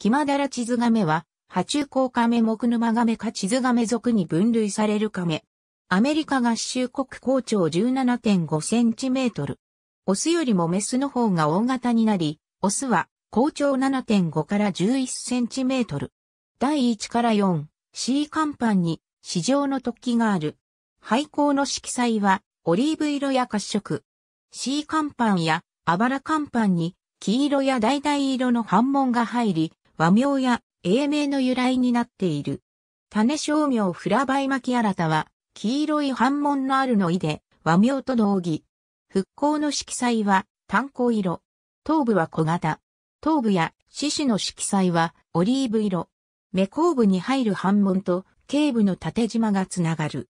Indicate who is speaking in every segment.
Speaker 1: キマダラチズガメは、爬虫甲カメ木沼ガメかチズガメ属に分類されるカメ。アメリカ合衆国高長1 7 5トル。オスよりもメスの方が大型になり、オスは高長7.5から1 1トル。第1から4、C 甲板に市場の突起がある。廃校の色彩はオリーブ色や褐色。C 甲板やあばら甲板に黄色や橙色の反紋が入り、和名や英名の由来になっている。種商名フラバイ巻ア新タは、黄色い反紋のあるの意で、和名と同義。復興の色彩は、炭鉱色。頭部は小型。頭部や獅子の色彩は、オリーブ色。目後部に入る反紋と、頸部の縦縞がつながる。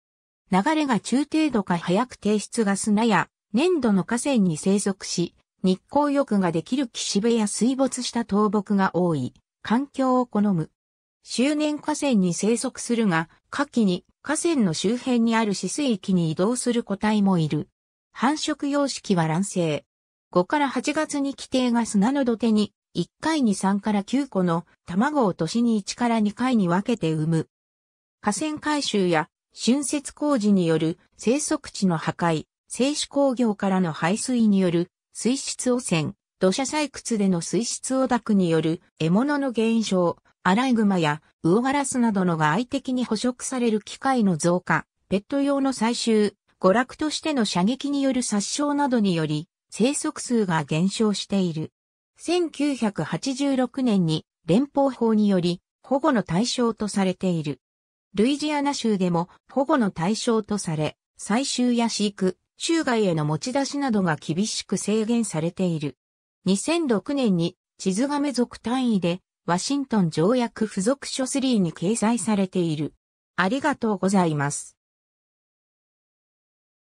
Speaker 1: 流れが中程度か早く提出が砂や粘土の河川に生息し、日光浴ができる岸辺や水没した倒木が多い。環境を好む。周年河川に生息するが、夏季に河川の周辺にある死水域に移動する個体もいる。繁殖様式は卵生。5から8月に規定が砂の土手に、1回に3から9個の卵を年に1から2回に分けて産む。河川回収や浚渫工事による生息地の破壊、製紙工業からの排水による水質汚染、土砂採掘での水質汚濁による獲物の減少、アライグマやウオガラスなどの外的に捕食される機械の増加、ペット用の採集、娯楽としての射撃による殺傷などにより、生息数が減少している。1986年に連邦法により保護の対象とされている。ルイジアナ州でも保護の対象とされ、採集や飼育、州外への持ち出しなどが厳しく制限されている。2006年に地図亀属単位でワシントン条約付属書3に掲載されている。ありがとうございます。